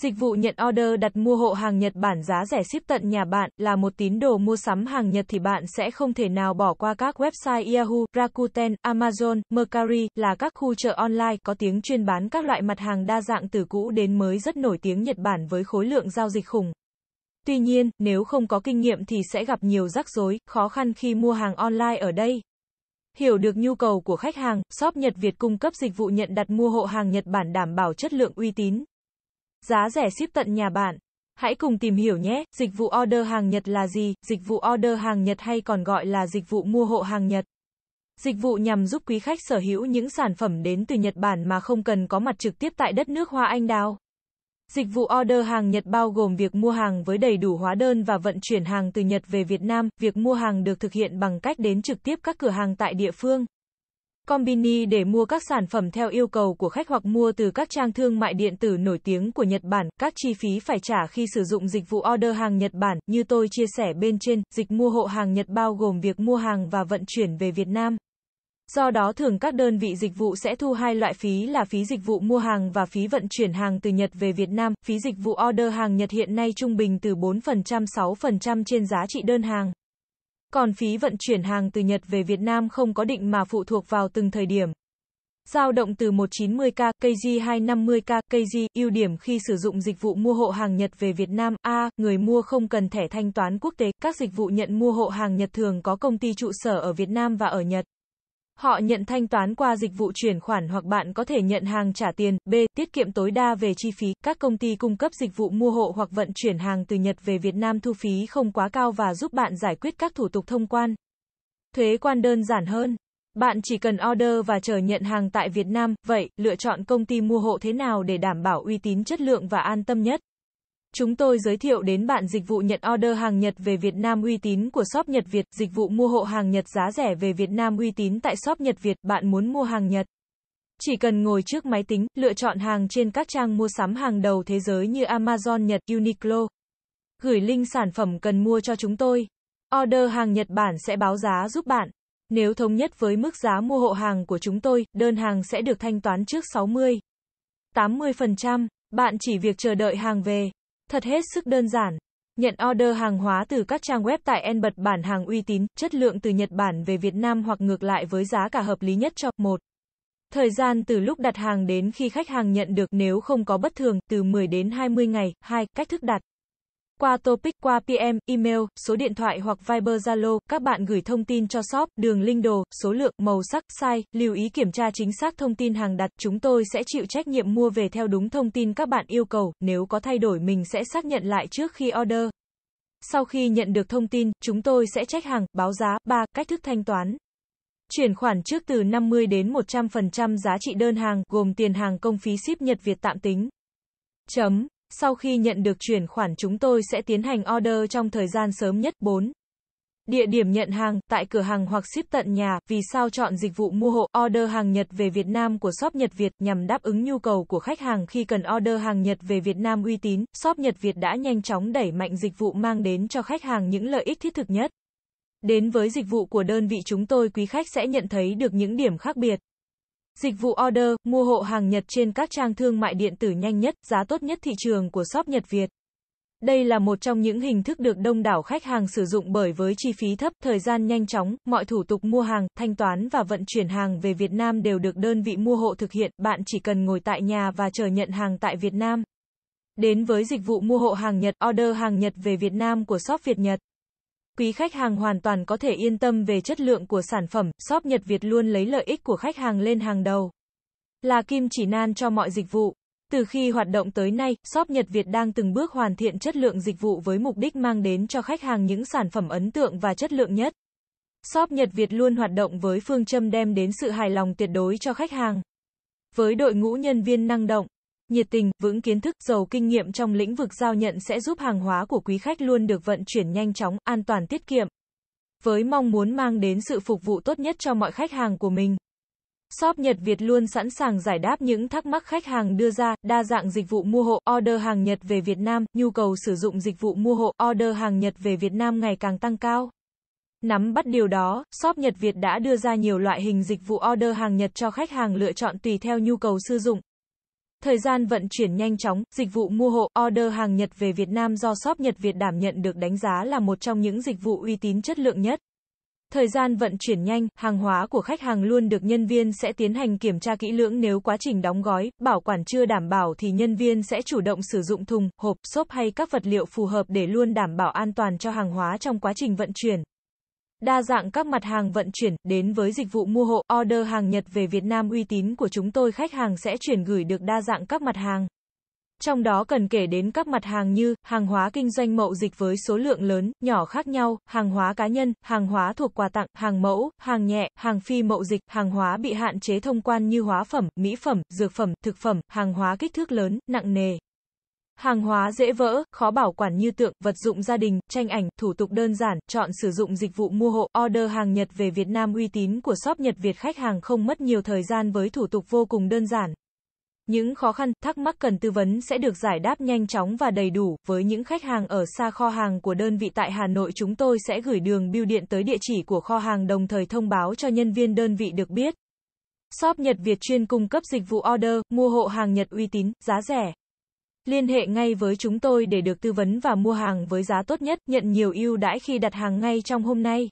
Dịch vụ nhận order đặt mua hộ hàng Nhật Bản giá rẻ ship tận nhà bạn, là một tín đồ mua sắm hàng Nhật thì bạn sẽ không thể nào bỏ qua các website Yahoo, Rakuten, Amazon, Mercari, là các khu chợ online có tiếng chuyên bán các loại mặt hàng đa dạng từ cũ đến mới rất nổi tiếng Nhật Bản với khối lượng giao dịch khủng. Tuy nhiên, nếu không có kinh nghiệm thì sẽ gặp nhiều rắc rối, khó khăn khi mua hàng online ở đây. Hiểu được nhu cầu của khách hàng, shop Nhật Việt cung cấp dịch vụ nhận đặt mua hộ hàng Nhật Bản đảm bảo chất lượng uy tín giá rẻ ship tận nhà bạn. Hãy cùng tìm hiểu nhé, dịch vụ order hàng Nhật là gì, dịch vụ order hàng Nhật hay còn gọi là dịch vụ mua hộ hàng Nhật. Dịch vụ nhằm giúp quý khách sở hữu những sản phẩm đến từ Nhật Bản mà không cần có mặt trực tiếp tại đất nước Hoa Anh Đào. Dịch vụ order hàng Nhật bao gồm việc mua hàng với đầy đủ hóa đơn và vận chuyển hàng từ Nhật về Việt Nam, việc mua hàng được thực hiện bằng cách đến trực tiếp các cửa hàng tại địa phương. Combini để mua các sản phẩm theo yêu cầu của khách hoặc mua từ các trang thương mại điện tử nổi tiếng của Nhật Bản, các chi phí phải trả khi sử dụng dịch vụ order hàng Nhật Bản, như tôi chia sẻ bên trên, dịch mua hộ hàng Nhật bao gồm việc mua hàng và vận chuyển về Việt Nam. Do đó thường các đơn vị dịch vụ sẽ thu hai loại phí là phí dịch vụ mua hàng và phí vận chuyển hàng từ Nhật về Việt Nam. Phí dịch vụ order hàng Nhật hiện nay trung bình từ 4% 6% trên giá trị đơn hàng còn phí vận chuyển hàng từ Nhật về Việt Nam không có định mà phụ thuộc vào từng thời điểm. Giao động từ 190k, KG 250k, KG, ưu điểm khi sử dụng dịch vụ mua hộ hàng Nhật về Việt Nam, A, người mua không cần thẻ thanh toán quốc tế, các dịch vụ nhận mua hộ hàng Nhật thường có công ty trụ sở ở Việt Nam và ở Nhật. Họ nhận thanh toán qua dịch vụ chuyển khoản hoặc bạn có thể nhận hàng trả tiền. B. Tiết kiệm tối đa về chi phí. Các công ty cung cấp dịch vụ mua hộ hoặc vận chuyển hàng từ Nhật về Việt Nam thu phí không quá cao và giúp bạn giải quyết các thủ tục thông quan. Thuế quan đơn giản hơn. Bạn chỉ cần order và chờ nhận hàng tại Việt Nam, vậy, lựa chọn công ty mua hộ thế nào để đảm bảo uy tín chất lượng và an tâm nhất? Chúng tôi giới thiệu đến bạn dịch vụ nhận order hàng Nhật về Việt Nam uy tín của shop Nhật Việt, dịch vụ mua hộ hàng Nhật giá rẻ về Việt Nam uy tín tại shop Nhật Việt, bạn muốn mua hàng Nhật. Chỉ cần ngồi trước máy tính, lựa chọn hàng trên các trang mua sắm hàng đầu thế giới như Amazon Nhật, Uniqlo. Gửi link sản phẩm cần mua cho chúng tôi. Order hàng Nhật Bản sẽ báo giá giúp bạn. Nếu thống nhất với mức giá mua hộ hàng của chúng tôi, đơn hàng sẽ được thanh toán trước 60, 80%. Bạn chỉ việc chờ đợi hàng về. Thật hết sức đơn giản. Nhận order hàng hóa từ các trang web tại N bật bản hàng uy tín, chất lượng từ Nhật Bản về Việt Nam hoặc ngược lại với giá cả hợp lý nhất cho một Thời gian từ lúc đặt hàng đến khi khách hàng nhận được nếu không có bất thường, từ 10 đến 20 ngày. 2. Cách thức đặt. Qua topic qua PM, email, số điện thoại hoặc Viber Zalo, các bạn gửi thông tin cho shop, đường link đồ, số lượng, màu sắc, size, lưu ý kiểm tra chính xác thông tin hàng đặt, chúng tôi sẽ chịu trách nhiệm mua về theo đúng thông tin các bạn yêu cầu, nếu có thay đổi mình sẽ xác nhận lại trước khi order. Sau khi nhận được thông tin, chúng tôi sẽ trách hàng, báo giá, 3. Cách thức thanh toán. Chuyển khoản trước từ 50 đến 100% giá trị đơn hàng, gồm tiền hàng công phí ship Nhật Việt tạm tính. Chấm. Sau khi nhận được chuyển khoản chúng tôi sẽ tiến hành order trong thời gian sớm nhất 4. Địa điểm nhận hàng, tại cửa hàng hoặc ship tận nhà, vì sao chọn dịch vụ mua hộ, order hàng Nhật về Việt Nam của shop Nhật Việt nhằm đáp ứng nhu cầu của khách hàng khi cần order hàng Nhật về Việt Nam uy tín, shop Nhật Việt đã nhanh chóng đẩy mạnh dịch vụ mang đến cho khách hàng những lợi ích thiết thực nhất. Đến với dịch vụ của đơn vị chúng tôi quý khách sẽ nhận thấy được những điểm khác biệt. Dịch vụ order, mua hộ hàng Nhật trên các trang thương mại điện tử nhanh nhất, giá tốt nhất thị trường của shop Nhật Việt. Đây là một trong những hình thức được đông đảo khách hàng sử dụng bởi với chi phí thấp, thời gian nhanh chóng, mọi thủ tục mua hàng, thanh toán và vận chuyển hàng về Việt Nam đều được đơn vị mua hộ thực hiện, bạn chỉ cần ngồi tại nhà và chờ nhận hàng tại Việt Nam. Đến với dịch vụ mua hộ hàng Nhật, order hàng Nhật về Việt Nam của shop Việt Nhật quý khách hàng hoàn toàn có thể yên tâm về chất lượng của sản phẩm, shop Nhật Việt luôn lấy lợi ích của khách hàng lên hàng đầu. Là kim chỉ nan cho mọi dịch vụ. Từ khi hoạt động tới nay, shop Nhật Việt đang từng bước hoàn thiện chất lượng dịch vụ với mục đích mang đến cho khách hàng những sản phẩm ấn tượng và chất lượng nhất. Shop Nhật Việt luôn hoạt động với phương châm đem đến sự hài lòng tuyệt đối cho khách hàng. Với đội ngũ nhân viên năng động, Nhiệt tình, vững kiến thức, giàu kinh nghiệm trong lĩnh vực giao nhận sẽ giúp hàng hóa của quý khách luôn được vận chuyển nhanh chóng, an toàn tiết kiệm. Với mong muốn mang đến sự phục vụ tốt nhất cho mọi khách hàng của mình. Shop Nhật Việt luôn sẵn sàng giải đáp những thắc mắc khách hàng đưa ra, đa dạng dịch vụ mua hộ, order hàng Nhật về Việt Nam, nhu cầu sử dụng dịch vụ mua hộ, order hàng Nhật về Việt Nam ngày càng tăng cao. Nắm bắt điều đó, shop Nhật Việt đã đưa ra nhiều loại hình dịch vụ order hàng Nhật cho khách hàng lựa chọn tùy theo nhu cầu sử dụng. Thời gian vận chuyển nhanh chóng, dịch vụ mua hộ, order hàng Nhật về Việt Nam do shop Nhật Việt đảm nhận được đánh giá là một trong những dịch vụ uy tín chất lượng nhất. Thời gian vận chuyển nhanh, hàng hóa của khách hàng luôn được nhân viên sẽ tiến hành kiểm tra kỹ lưỡng nếu quá trình đóng gói, bảo quản chưa đảm bảo thì nhân viên sẽ chủ động sử dụng thùng, hộp, xốp hay các vật liệu phù hợp để luôn đảm bảo an toàn cho hàng hóa trong quá trình vận chuyển. Đa dạng các mặt hàng vận chuyển đến với dịch vụ mua hộ, order hàng Nhật về Việt Nam uy tín của chúng tôi khách hàng sẽ chuyển gửi được đa dạng các mặt hàng. Trong đó cần kể đến các mặt hàng như hàng hóa kinh doanh mậu dịch với số lượng lớn, nhỏ khác nhau, hàng hóa cá nhân, hàng hóa thuộc quà tặng, hàng mẫu, hàng nhẹ, hàng phi mậu dịch, hàng hóa bị hạn chế thông quan như hóa phẩm, mỹ phẩm, dược phẩm, thực phẩm, hàng hóa kích thước lớn, nặng nề. Hàng hóa dễ vỡ, khó bảo quản như tượng, vật dụng gia đình, tranh ảnh, thủ tục đơn giản, chọn sử dụng dịch vụ mua hộ, order hàng Nhật về Việt Nam uy tín của shop Nhật Việt khách hàng không mất nhiều thời gian với thủ tục vô cùng đơn giản. Những khó khăn, thắc mắc cần tư vấn sẽ được giải đáp nhanh chóng và đầy đủ, với những khách hàng ở xa kho hàng của đơn vị tại Hà Nội chúng tôi sẽ gửi đường bưu điện tới địa chỉ của kho hàng đồng thời thông báo cho nhân viên đơn vị được biết. Shop Nhật Việt chuyên cung cấp dịch vụ order, mua hộ hàng Nhật uy tín, giá rẻ. Liên hệ ngay với chúng tôi để được tư vấn và mua hàng với giá tốt nhất, nhận nhiều ưu đãi khi đặt hàng ngay trong hôm nay.